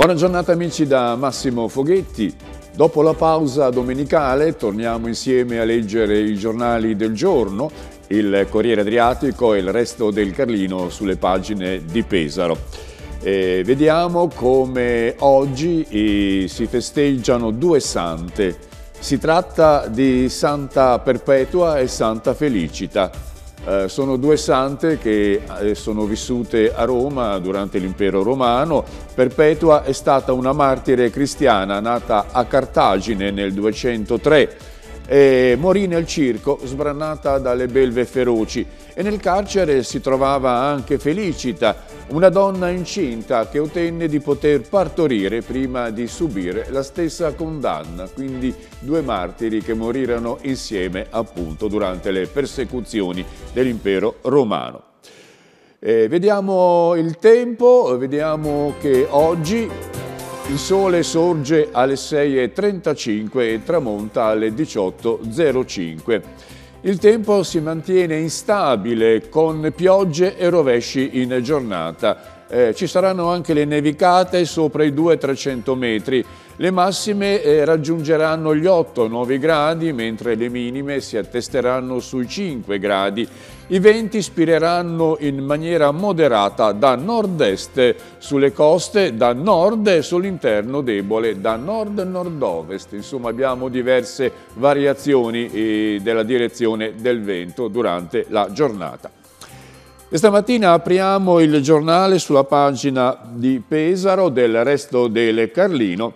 Buona giornata amici da Massimo Foghetti. Dopo la pausa domenicale torniamo insieme a leggere i giornali del giorno, il Corriere Adriatico e il resto del Carlino sulle pagine di Pesaro. E vediamo come oggi si festeggiano due sante. Si tratta di Santa Perpetua e Santa Felicita. Eh, sono due sante che eh, sono vissute a Roma durante l'impero romano. Perpetua è stata una martire cristiana nata a Cartagine nel 203 e morì nel circo sbranata dalle belve feroci e nel carcere si trovava anche Felicita una donna incinta che ottenne di poter partorire prima di subire la stessa condanna, quindi due martiri che morirono insieme appunto durante le persecuzioni dell'impero romano. E vediamo il tempo, vediamo che oggi il sole sorge alle 6.35 e tramonta alle 18.05. Il tempo si mantiene instabile con piogge e rovesci in giornata eh, ci saranno anche le nevicate sopra i 200-300 metri. Le massime eh, raggiungeranno gli 8-9 gradi, mentre le minime si attesteranno sui 5 gradi. I venti spireranno in maniera moderata da nord-est sulle coste, da nord e sull'interno debole, da nord-nord-ovest. Insomma abbiamo diverse variazioni eh, della direzione del vento durante la giornata. Questa mattina apriamo il giornale sulla pagina di Pesaro del Resto del Carlino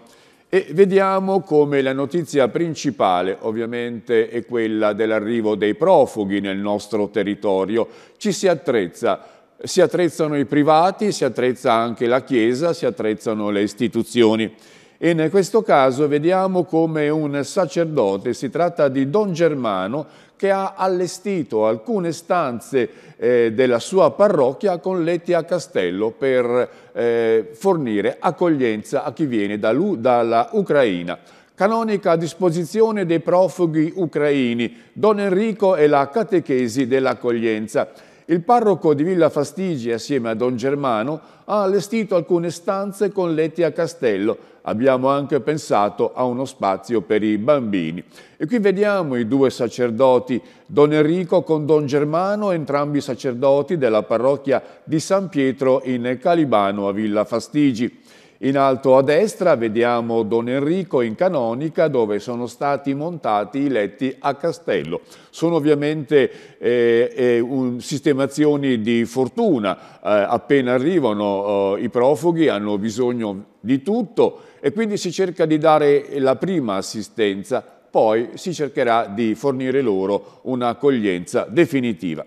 e vediamo come la notizia principale ovviamente è quella dell'arrivo dei profughi nel nostro territorio. Ci si attrezza, si attrezzano i privati, si attrezza anche la Chiesa, si attrezzano le istituzioni. E in questo caso vediamo come un sacerdote, si tratta di Don Germano, che ha allestito alcune stanze eh, della sua parrocchia con letti a castello per eh, fornire accoglienza a chi viene da dalla Ucraina. Canonica a disposizione dei profughi ucraini, Don Enrico è la catechesi dell'accoglienza. Il parroco di Villa Fastigi, assieme a Don Germano, ha allestito alcune stanze con letti a castello. Abbiamo anche pensato a uno spazio per i bambini. E qui vediamo i due sacerdoti, Don Enrico con Don Germano, entrambi sacerdoti della parrocchia di San Pietro in Calibano a Villa Fastigi. In alto a destra vediamo Don Enrico in Canonica dove sono stati montati i letti a castello. Sono ovviamente eh, eh, un, sistemazioni di fortuna, eh, appena arrivano eh, i profughi hanno bisogno di tutto e quindi si cerca di dare la prima assistenza, poi si cercherà di fornire loro un'accoglienza definitiva.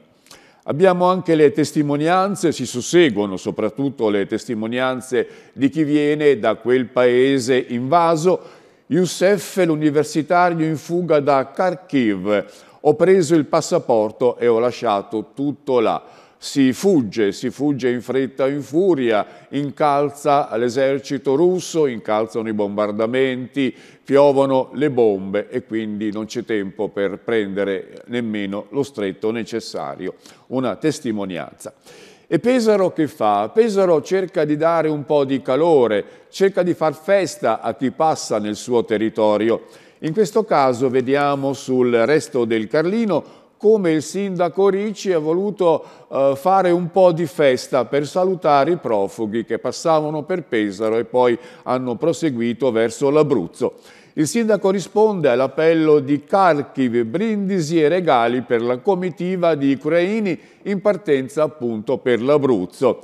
Abbiamo anche le testimonianze, si susseguono soprattutto le testimonianze di chi viene da quel paese invaso. Youssef, l'universitario in fuga da Kharkiv, ho preso il passaporto e ho lasciato tutto là si fugge, si fugge in fretta in furia, incalza l'esercito russo, incalzano i bombardamenti, piovono le bombe e quindi non c'è tempo per prendere nemmeno lo stretto necessario, una testimonianza. E Pesaro che fa? Pesaro cerca di dare un po' di calore, cerca di far festa a chi passa nel suo territorio. In questo caso vediamo sul resto del Carlino come il sindaco Ricci ha voluto eh, fare un po' di festa per salutare i profughi che passavano per Pesaro e poi hanno proseguito verso l'Abruzzo. Il sindaco risponde all'appello di Kharkiv, Brindisi e Regali per la comitiva di ucraini in partenza appunto per l'Abruzzo.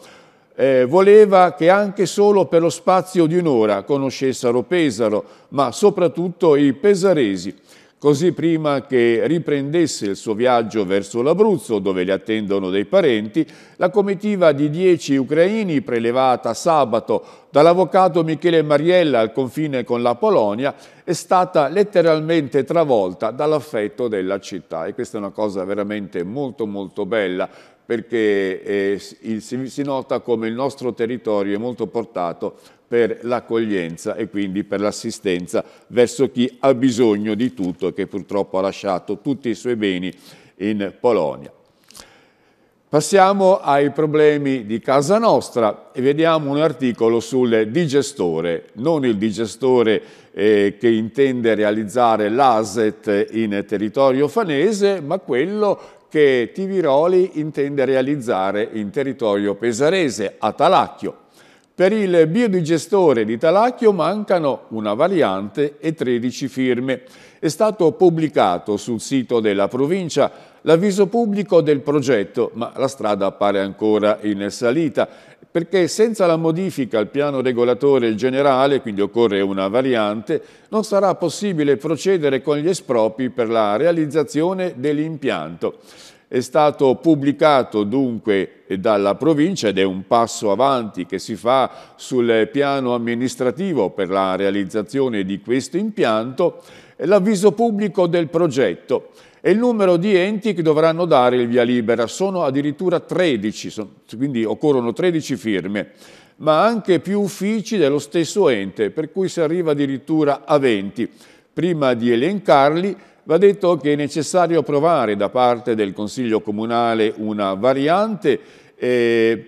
Eh, voleva che anche solo per lo spazio di un'ora conoscessero Pesaro, ma soprattutto i pesaresi. Così prima che riprendesse il suo viaggio verso l'Abruzzo, dove li attendono dei parenti, la comitiva di dieci ucraini, prelevata sabato dall'avvocato Michele Mariella al confine con la Polonia, è stata letteralmente travolta dall'affetto della città. E questa è una cosa veramente molto molto bella, perché eh, si, si nota come il nostro territorio è molto portato per l'accoglienza e quindi per l'assistenza verso chi ha bisogno di tutto e che purtroppo ha lasciato tutti i suoi beni in Polonia. Passiamo ai problemi di casa nostra e vediamo un articolo sul digestore, non il digestore eh, che intende realizzare l'ASET in territorio fanese, ma quello che Tiviroli intende realizzare in territorio pesarese, a Talacchio. Per il biodigestore di Talacchio mancano una variante e 13 firme. È stato pubblicato sul sito della provincia l'avviso pubblico del progetto, ma la strada appare ancora in salita perché senza la modifica al piano regolatore generale, quindi occorre una variante, non sarà possibile procedere con gli espropri per la realizzazione dell'impianto. È stato pubblicato dunque dalla provincia ed è un passo avanti che si fa sul piano amministrativo per la realizzazione di questo impianto l'avviso pubblico del progetto e il numero di enti che dovranno dare il via libera. Sono addirittura 13, quindi occorrono 13 firme, ma anche più uffici dello stesso ente, per cui si arriva addirittura a 20. Prima di elencarli, Va detto che è necessario provare da parte del Consiglio Comunale una variante eh,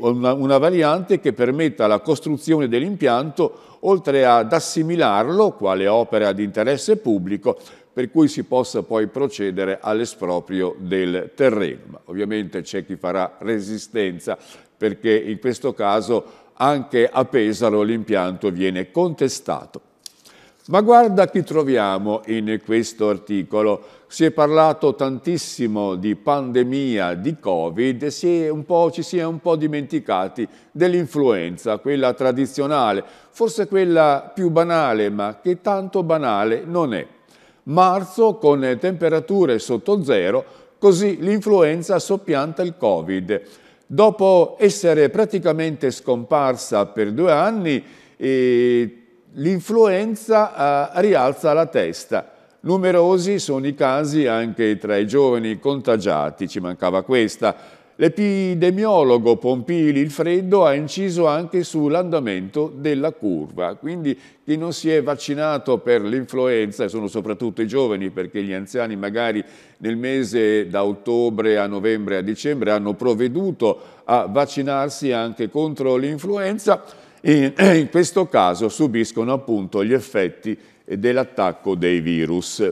una, una, variante che permetta la costruzione dell'impianto oltre ad assimilarlo quale opera di interesse pubblico per cui si possa poi procedere all'esproprio del terreno. Ma ovviamente c'è chi farà resistenza perché in questo caso anche a Pesaro l'impianto viene contestato. Ma guarda chi troviamo in questo articolo. Si è parlato tantissimo di pandemia, di Covid, si ci si è un po' dimenticati dell'influenza, quella tradizionale, forse quella più banale, ma che tanto banale non è. Marzo con temperature sotto zero, così l'influenza soppianta il Covid. Dopo essere praticamente scomparsa per due anni, eh, l'influenza eh, rialza la testa. Numerosi sono i casi anche tra i giovani contagiati, ci mancava questa. L'epidemiologo Pompili il freddo ha inciso anche sull'andamento della curva, quindi chi non si è vaccinato per l'influenza, e sono soprattutto i giovani perché gli anziani magari nel mese da ottobre a novembre a dicembre hanno provveduto a vaccinarsi anche contro l'influenza, in, in questo caso subiscono appunto gli effetti dell'attacco dei virus.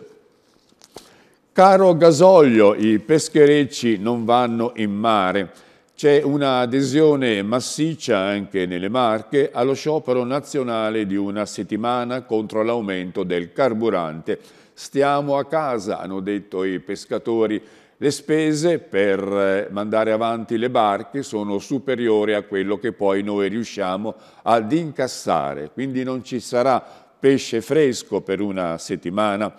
Caro gasolio, i pescherecci non vanno in mare. C'è un'adesione massiccia anche nelle Marche allo sciopero nazionale di una settimana contro l'aumento del carburante. Stiamo a casa, hanno detto i pescatori le spese per eh, mandare avanti le barche sono superiori a quello che poi noi riusciamo ad incassare, quindi non ci sarà pesce fresco per una settimana.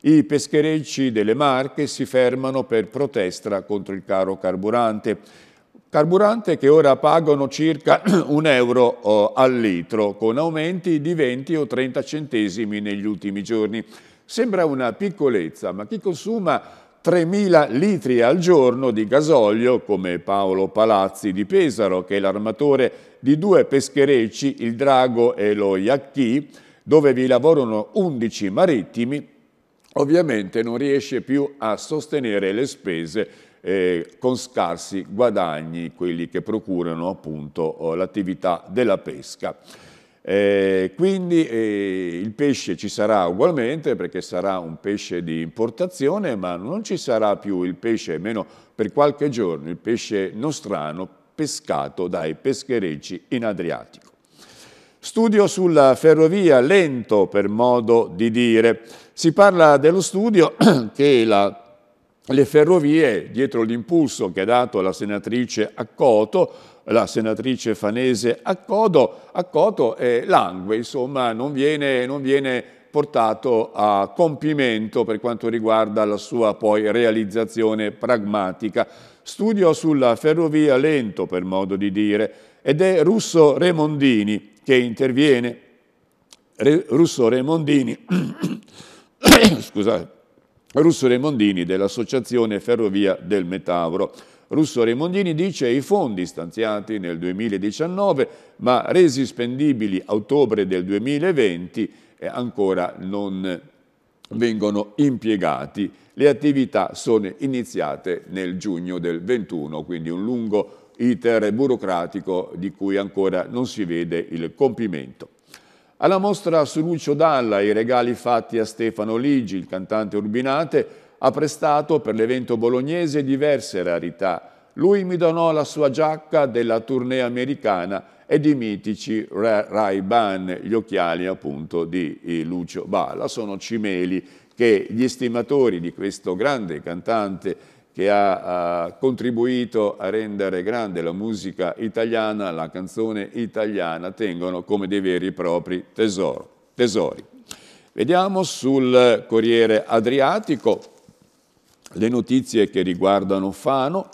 I pescherecci delle Marche si fermano per protesta contro il caro carburante, carburante che ora pagano circa un euro eh, al litro, con aumenti di 20 o 30 centesimi negli ultimi giorni. Sembra una piccolezza, ma chi consuma 3.000 litri al giorno di gasolio, come Paolo Palazzi di Pesaro, che è l'armatore di due pescherecci, il Drago e lo Iacchi, dove vi lavorano 11 marittimi, ovviamente non riesce più a sostenere le spese eh, con scarsi guadagni, quelli che procurano appunto eh, l'attività della pesca. Eh, quindi eh, il pesce ci sarà ugualmente perché sarà un pesce di importazione, ma non ci sarà più il pesce, almeno per qualche giorno, il pesce nostrano pescato dai pescherecci in Adriatico. Studio sulla ferrovia lento per modo di dire. Si parla dello studio che la le ferrovie, dietro l'impulso che ha dato la senatrice Accoto, la senatrice fanese Accodo, Accoto è langue, insomma, non viene, non viene portato a compimento per quanto riguarda la sua poi realizzazione pragmatica. Studio sulla ferrovia lento, per modo di dire, ed è Russo Remondini che interviene. Re, Russo Remondini, scusate, Russo Raimondini dell'Associazione Ferrovia del Metauro. Russo Raimondini dice che i fondi stanziati nel 2019 ma resi spendibili a ottobre del 2020 eh, ancora non vengono impiegati. Le attività sono iniziate nel giugno del 21, quindi un lungo iter burocratico di cui ancora non si vede il compimento. Alla mostra su Lucio Dalla i regali fatti a Stefano Ligi, il cantante Urbinate, ha prestato per l'evento bolognese diverse rarità. Lui mi donò la sua giacca della tournée americana ed i mitici Ray-Ban, gli occhiali appunto di eh, Lucio Balla. Sono cimeli che gli estimatori di questo grande cantante che ha eh, contribuito a rendere grande la musica italiana, la canzone italiana, tengono come dei veri e propri tesoro, tesori. Vediamo sul Corriere Adriatico le notizie che riguardano Fano.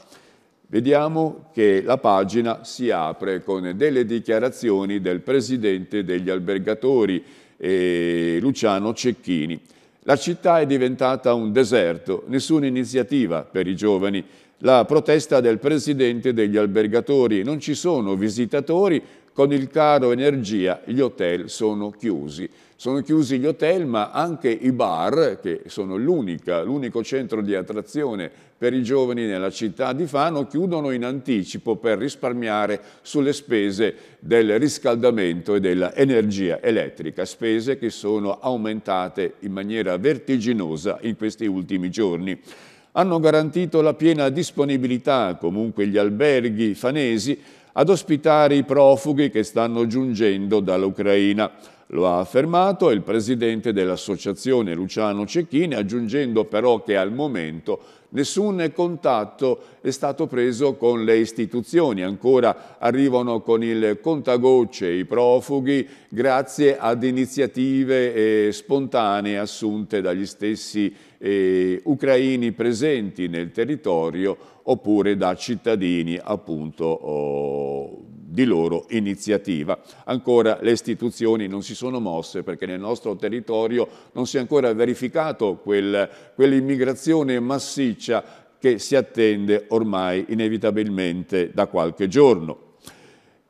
Vediamo che la pagina si apre con delle dichiarazioni del presidente degli albergatori, eh, Luciano Cecchini. La città è diventata un deserto, nessuna iniziativa per i giovani. La protesta del presidente degli albergatori, non ci sono visitatori, con il caro energia gli hotel sono chiusi. Sono chiusi gli hotel, ma anche i bar, che sono l'unico centro di attrazione per i giovani nella città di Fano, chiudono in anticipo per risparmiare sulle spese del riscaldamento e dell'energia elettrica, spese che sono aumentate in maniera vertiginosa in questi ultimi giorni hanno garantito la piena disponibilità, comunque gli alberghi fanesi, ad ospitare i profughi che stanno giungendo dall'Ucraina. Lo ha affermato il presidente dell'associazione Luciano Cecchini, aggiungendo però che al momento nessun contatto è stato preso con le istituzioni. Ancora arrivano con il contagocce i profughi grazie ad iniziative eh, spontanee assunte dagli stessi eh, ucraini presenti nel territorio oppure da cittadini appunto oh, di loro iniziativa. Ancora le istituzioni non si sono mosse perché nel nostro territorio non si è ancora verificato quel, quell'immigrazione massiccia che si attende ormai inevitabilmente da qualche giorno.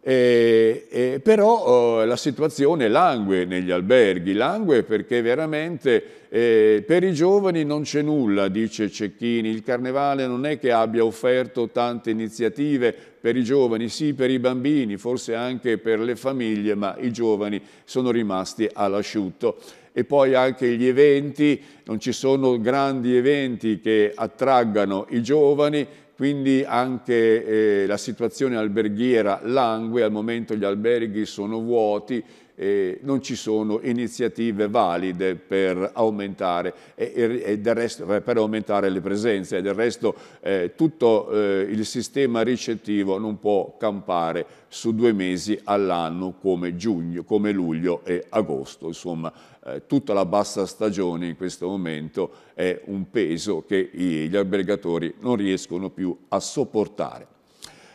E, eh, e, eh, però oh, la situazione langue negli alberghi, langue perché veramente eh, per i giovani non c'è nulla, dice Cecchini, il carnevale non è che abbia offerto tante iniziative per i giovani, sì per i bambini, forse anche per le famiglie, ma i giovani sono rimasti all'asciutto e poi anche gli eventi, non ci sono grandi eventi che attraggano i giovani, quindi anche eh, la situazione alberghiera langue, al momento gli alberghi sono vuoti, eh, non ci sono iniziative valide per aumentare, e, e, e resto, eh, per aumentare le presenze. Del resto eh, tutto eh, il sistema ricettivo non può campare su due mesi all'anno come, giugno, come luglio e agosto. Insomma, eh, tutta la bassa stagione in questo momento è un peso che gli albergatori non riescono più a sopportare.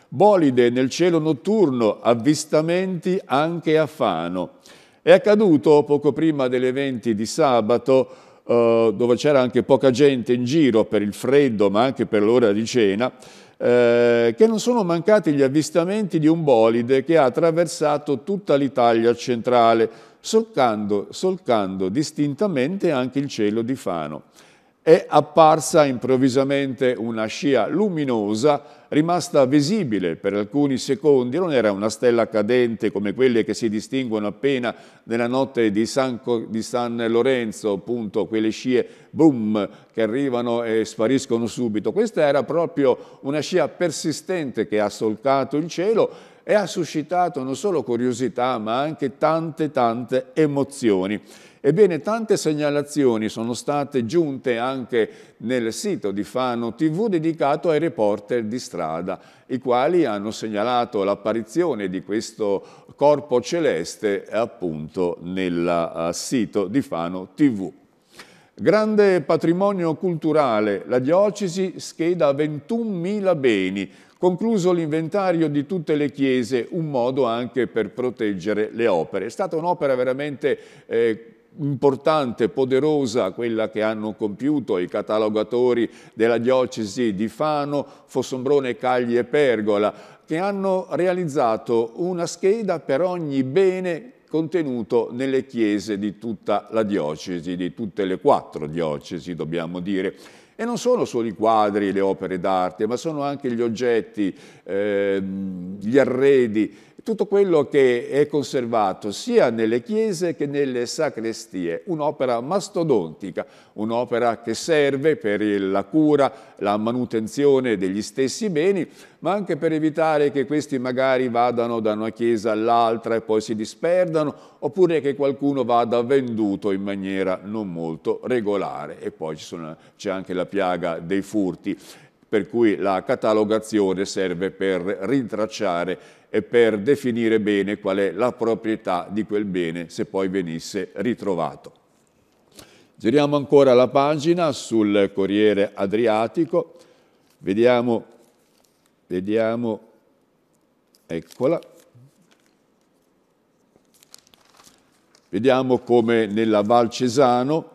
Bolide nel cielo notturno, avvistamenti anche a Fano. È accaduto poco prima delle 20 di sabato, eh, dove c'era anche poca gente in giro per il freddo, ma anche per l'ora di cena, eh, che non sono mancati gli avvistamenti di un bolide che ha attraversato tutta l'Italia centrale, solcando, solcando distintamente anche il cielo di Fano è apparsa improvvisamente una scia luminosa rimasta visibile per alcuni secondi, non era una stella cadente come quelle che si distinguono appena nella notte di San, di San Lorenzo, appunto quelle scie boom che arrivano e spariscono subito, questa era proprio una scia persistente che ha solcato il cielo e ha suscitato non solo curiosità ma anche tante tante emozioni. Ebbene, tante segnalazioni sono state giunte anche nel sito di Fano TV dedicato ai reporter di strada, i quali hanno segnalato l'apparizione di questo corpo celeste appunto nel eh, sito di Fano TV. Grande patrimonio culturale, la diocesi scheda 21.000 beni, concluso l'inventario di tutte le chiese, un modo anche per proteggere le opere. È stata un'opera veramente eh, importante, poderosa, quella che hanno compiuto i catalogatori della diocesi di Fano, Fossombrone, Cagli e Pergola, che hanno realizzato una scheda per ogni bene contenuto nelle chiese di tutta la diocesi, di tutte le quattro diocesi dobbiamo dire. E non sono solo i quadri, le opere d'arte, ma sono anche gli oggetti, eh, gli arredi, tutto quello che è conservato sia nelle chiese che nelle sacrestie, un'opera mastodontica, un'opera che serve per la cura, la manutenzione degli stessi beni, ma anche per evitare che questi magari vadano da una chiesa all'altra e poi si disperdano, oppure che qualcuno vada venduto in maniera non molto regolare. E poi c'è anche la piaga dei furti per cui la catalogazione serve per rintracciare e per definire bene qual è la proprietà di quel bene se poi venisse ritrovato. Giriamo ancora la pagina sul Corriere Adriatico, vediamo, vediamo, eccola, vediamo come nella Val Cesano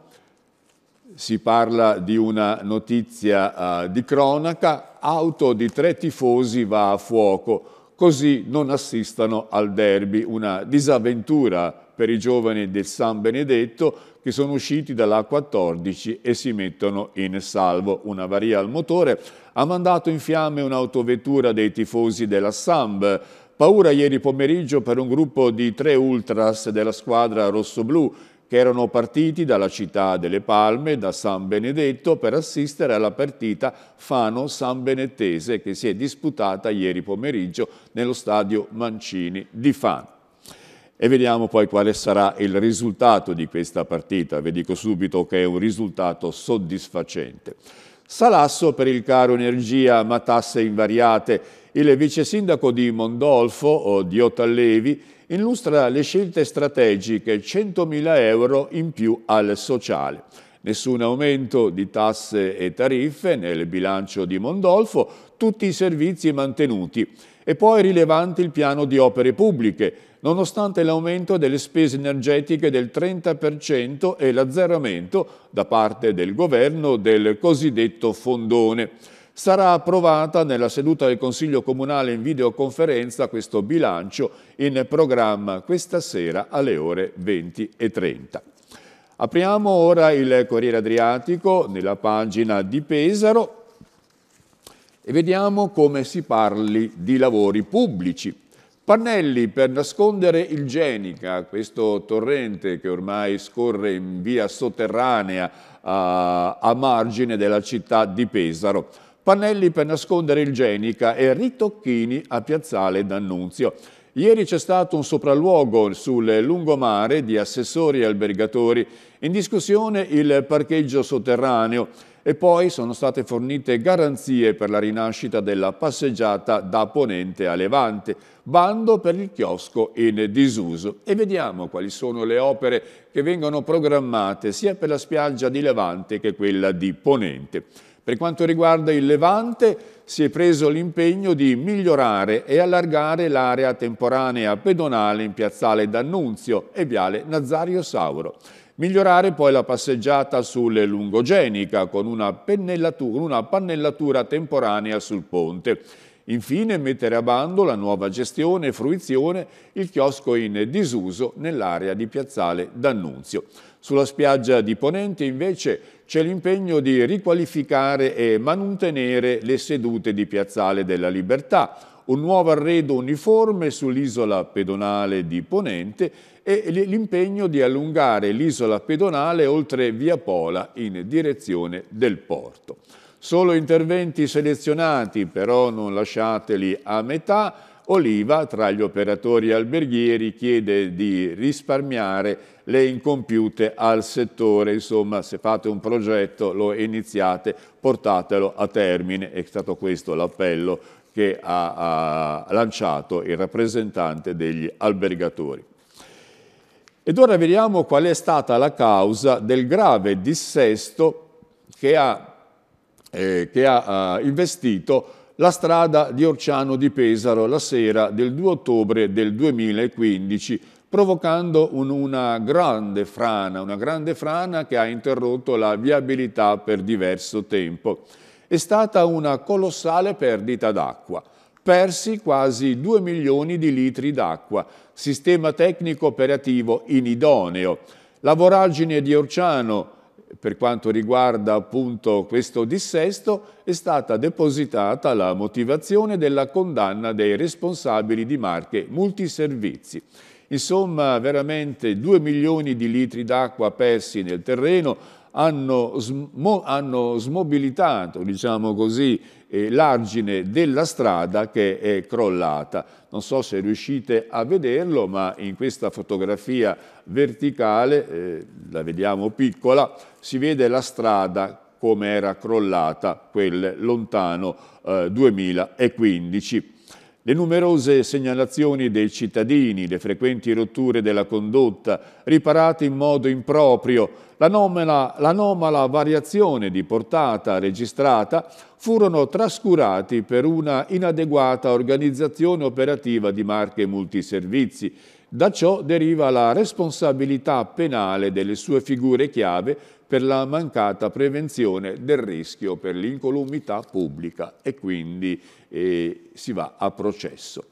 si parla di una notizia uh, di cronaca, auto di tre tifosi va a fuoco, così non assistano al derby, una disavventura per i giovani del San Benedetto che sono usciti dalla 14 e si mettono in salvo. Una varia al motore ha mandato in fiamme un'autovettura dei tifosi della Samb, Paura ieri pomeriggio per un gruppo di tre ultras della squadra rossoblù che erano partiti dalla città delle Palme, da San Benedetto, per assistere alla partita Fano-San Benettese che si è disputata ieri pomeriggio nello stadio Mancini di Fano. E vediamo poi quale sarà il risultato di questa partita. Vi dico subito che è un risultato soddisfacente. Salasso per il caro energia ma tasse invariate. Il vice sindaco di Mondolfo, o Diota Levi, illustra le scelte strategiche 100.000 euro in più al sociale. Nessun aumento di tasse e tariffe nel bilancio di Mondolfo, tutti i servizi mantenuti. E poi rilevante il piano di opere pubbliche, nonostante l'aumento delle spese energetiche del 30% e l'azzeramento da parte del governo del cosiddetto fondone sarà approvata nella seduta del Consiglio Comunale in videoconferenza questo bilancio in programma questa sera alle ore 20.30. Apriamo ora il Corriere Adriatico nella pagina di Pesaro e vediamo come si parli di lavori pubblici. Pannelli per nascondere il Genica, questo torrente che ormai scorre in via sotterranea a, a margine della città di Pesaro pannelli per nascondere il Genica e ritocchini a Piazzale D'Annunzio. Ieri c'è stato un sopralluogo sul lungomare di assessori e albergatori, in discussione il parcheggio sotterraneo e poi sono state fornite garanzie per la rinascita della passeggiata da Ponente a Levante, bando per il chiosco in disuso. E vediamo quali sono le opere che vengono programmate sia per la spiaggia di Levante che quella di Ponente. Per quanto riguarda il Levante, si è preso l'impegno di migliorare e allargare l'area temporanea pedonale in piazzale D'Annunzio e viale Nazario Sauro. Migliorare poi la passeggiata sulle Lungogenica con una, una pannellatura temporanea sul ponte. Infine mettere a bando la nuova gestione e fruizione il chiosco in disuso nell'area di piazzale D'Annunzio. Sulla spiaggia di Ponente invece c'è l'impegno di riqualificare e manutenere le sedute di Piazzale della Libertà, un nuovo arredo uniforme sull'isola pedonale di Ponente e l'impegno di allungare l'isola pedonale oltre Via Pola in direzione del porto. Solo interventi selezionati, però non lasciateli a metà, Oliva, tra gli operatori alberghieri, chiede di risparmiare le incompiute al settore. Insomma, se fate un progetto, lo iniziate, portatelo a termine. È stato questo l'appello che ha, ha lanciato il rappresentante degli albergatori. Ed ora vediamo qual è stata la causa del grave dissesto che ha, eh, che ha eh, investito la strada di Orciano di Pesaro la sera del 2 ottobre del 2015, provocando un, una grande frana, una grande frana che ha interrotto la viabilità per diverso tempo. È stata una colossale perdita d'acqua persi quasi 2 milioni di litri d'acqua, sistema tecnico operativo inidoneo. La voragine di Orciano per quanto riguarda appunto questo dissesto, è stata depositata la motivazione della condanna dei responsabili di marche multiservizi. Insomma, veramente 2 milioni di litri d'acqua persi nel terreno hanno, sm hanno smobilitato, diciamo così, eh, l'argine della strada che è crollata. Non so se riuscite a vederlo, ma in questa fotografia verticale, eh, la vediamo piccola, si vede la strada come era crollata, quel lontano eh, 2015. Le numerose segnalazioni dei cittadini, le frequenti rotture della condotta, riparate in modo improprio, l'anomala variazione di portata registrata furono trascurati per una inadeguata organizzazione operativa di marche multiservizi da ciò deriva la responsabilità penale delle sue figure chiave per la mancata prevenzione del rischio per l'incolumità pubblica e quindi eh, si va a processo.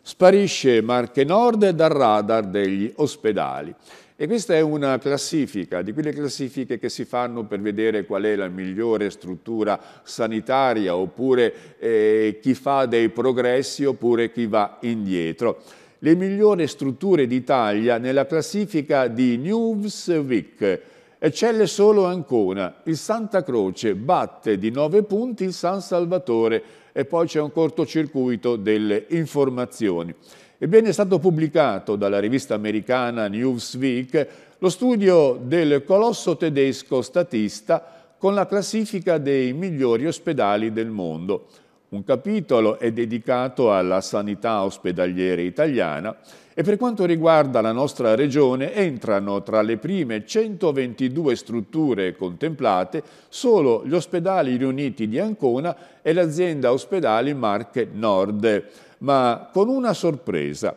Sparisce Marche Nord dal radar degli ospedali. E questa è una classifica, di quelle classifiche che si fanno per vedere qual è la migliore struttura sanitaria oppure eh, chi fa dei progressi oppure chi va indietro le migliori strutture d'Italia nella classifica di Newsweek. Eccelle solo Ancona, il Santa Croce batte di 9 punti il San Salvatore e poi c'è un cortocircuito delle informazioni. Ebbene è stato pubblicato dalla rivista americana Newsweek lo studio del colosso tedesco statista con la classifica dei migliori ospedali del mondo. Un capitolo è dedicato alla sanità ospedaliera italiana e per quanto riguarda la nostra regione entrano tra le prime 122 strutture contemplate solo gli ospedali riuniti di Ancona e l'azienda ospedali Marche Nord, ma con una sorpresa.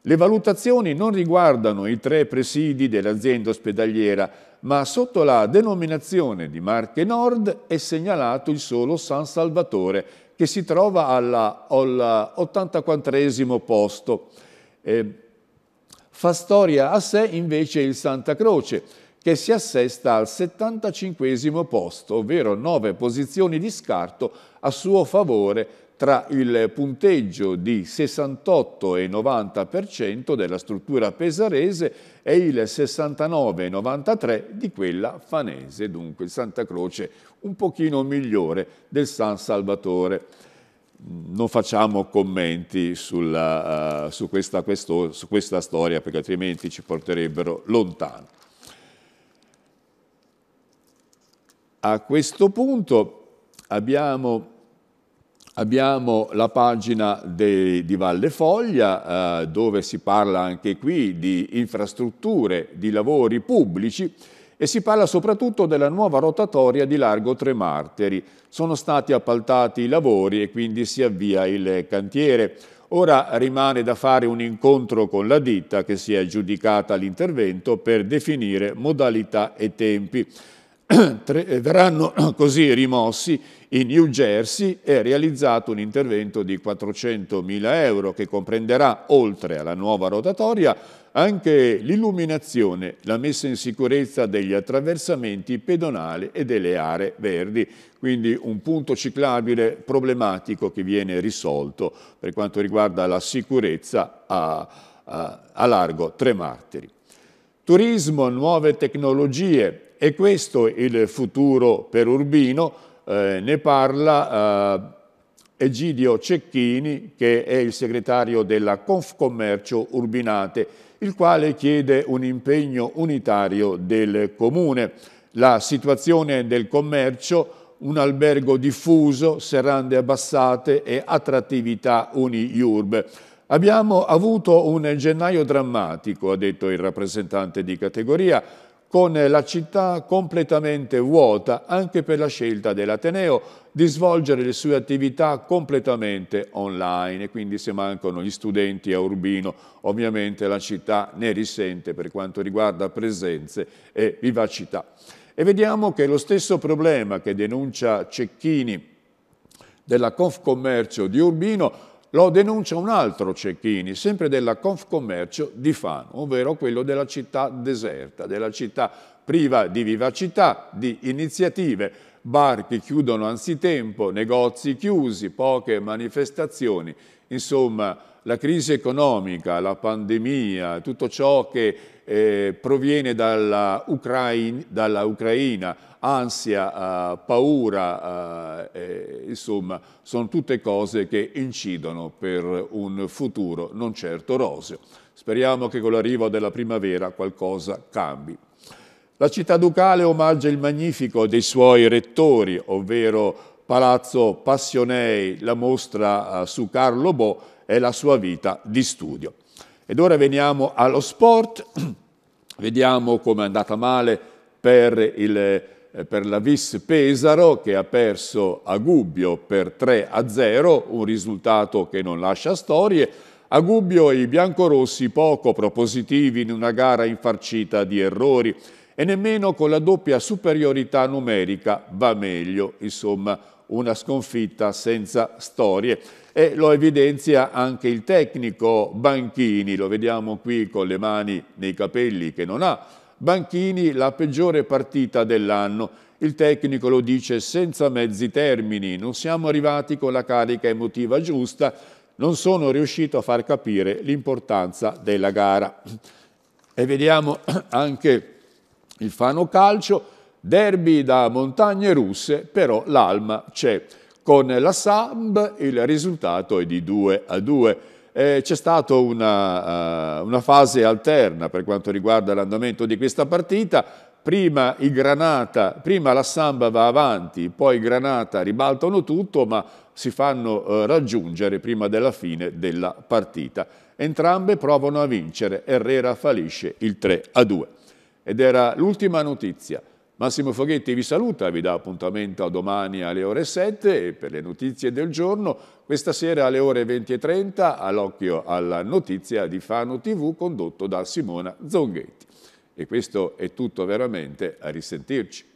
Le valutazioni non riguardano i tre presidi dell'azienda ospedaliera, ma sotto la denominazione di Marche Nord è segnalato il solo San Salvatore, che si trova all'84 posto. Eh, fa storia a sé invece il Santa Croce, che si assesta al 75 posto, ovvero 9 posizioni di scarto a suo favore tra il punteggio di 68 e 90% della struttura pesarese e il 69-93 di quella fanese, dunque il Santa Croce un pochino migliore del San Salvatore. Non facciamo commenti sulla, uh, su, questa, questo, su questa storia perché altrimenti ci porterebbero lontano. A questo punto abbiamo Abbiamo la pagina de, di Valle Foglia, eh, dove si parla anche qui di infrastrutture, di lavori pubblici e si parla soprattutto della nuova rotatoria di Largo Tremarteri. Sono stati appaltati i lavori e quindi si avvia il cantiere. Ora rimane da fare un incontro con la ditta che si è aggiudicata l'intervento per definire modalità e tempi. Eh, verranno così rimossi in New Jersey è realizzato un intervento di 400.000 euro che comprenderà, oltre alla nuova rotatoria, anche l'illuminazione, la messa in sicurezza degli attraversamenti pedonali e delle aree verdi, quindi un punto ciclabile problematico che viene risolto per quanto riguarda la sicurezza a, a, a largo Tre Martiri. Turismo, nuove tecnologie, è questo il futuro per Urbino, eh, ne parla eh, Egidio Cecchini, che è il segretario della Confcommercio Urbinate, il quale chiede un impegno unitario del Comune. La situazione del commercio un albergo diffuso, serrande abbassate e attrattività uni uniurbe. Abbiamo avuto un gennaio drammatico, ha detto il rappresentante di categoria, con la città completamente vuota anche per la scelta dell'Ateneo di svolgere le sue attività completamente online e quindi se mancano gli studenti a Urbino ovviamente la città ne risente per quanto riguarda presenze e vivacità. E vediamo che lo stesso problema che denuncia Cecchini della Confcommercio di Urbino lo denuncia un altro Cecchini, sempre della Confcommercio di Fano, ovvero quello della città deserta, della città priva di vivacità, di iniziative, bar che chiudono anzitempo, negozi chiusi, poche manifestazioni. Insomma, la crisi economica, la pandemia, tutto ciò che eh, proviene dalla, Ucraina, dalla Ucraina ansia, eh, paura, eh, eh, insomma, sono tutte cose che incidono per un futuro non certo roseo. Speriamo che con l'arrivo della primavera qualcosa cambi. La città ducale omaggia il magnifico dei suoi rettori, ovvero Palazzo Passionei, la mostra eh, su Carlo Bo e la sua vita di studio. Ed ora veniamo allo sport, vediamo come è andata male per, il, eh, per la Vis Pesaro che ha perso a Gubbio per 3 a 0, un risultato che non lascia storie. A Gubbio i biancorossi poco propositivi in una gara infarcita di errori e nemmeno con la doppia superiorità numerica va meglio, insomma una sconfitta senza storie e lo evidenzia anche il tecnico Banchini, lo vediamo qui con le mani nei capelli che non ha. Banchini la peggiore partita dell'anno, il tecnico lo dice senza mezzi termini, non siamo arrivati con la carica emotiva giusta, non sono riuscito a far capire l'importanza della gara. E vediamo anche il Fano Calcio, derby da montagne russe, però l'alma c'è. Con la Samb il risultato è di 2 a 2. Eh, C'è stata una, uh, una fase alterna per quanto riguarda l'andamento di questa partita, prima il Granata, prima la Samba va avanti, poi il Granata ribaltano tutto, ma si fanno eh, raggiungere prima della fine della partita. Entrambe provano a vincere, Herrera fallisce il 3 a 2. Ed era l'ultima notizia. Massimo Foghetti vi saluta, vi dà appuntamento a domani alle ore 7 e per le notizie del giorno, questa sera alle ore 20.30 all'occhio alla notizia di Fano TV condotto da Simona Zonghetti. E questo è tutto veramente, a risentirci.